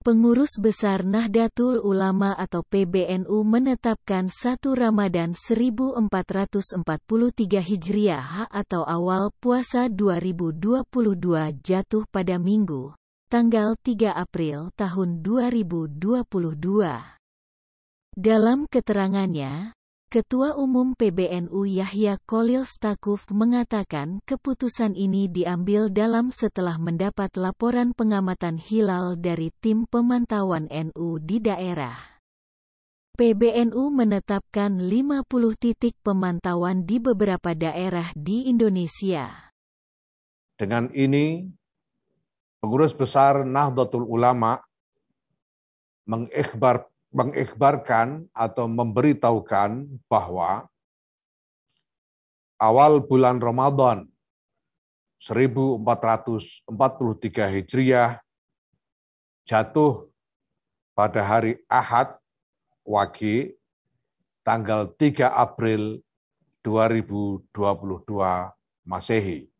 Pengurus Besar Nahdlatul Ulama atau PBNU menetapkan 1 Ramadan 1443 Hijriah atau awal puasa 2022 jatuh pada Minggu, tanggal 3 April tahun 2022. Dalam keterangannya, Ketua Umum PBNU Yahya Kolil Stakuf mengatakan keputusan ini diambil dalam setelah mendapat laporan pengamatan hilal dari tim pemantauan NU di daerah. PBNU menetapkan 50 titik pemantauan di beberapa daerah di Indonesia. Dengan ini, pengurus besar Nahdlatul Ulama mengikhbar mengikbarkan atau memberitahukan bahwa awal bulan Ramadan 1443 Hijriah jatuh pada hari Ahad Wage tanggal 3 April 2022 Masehi.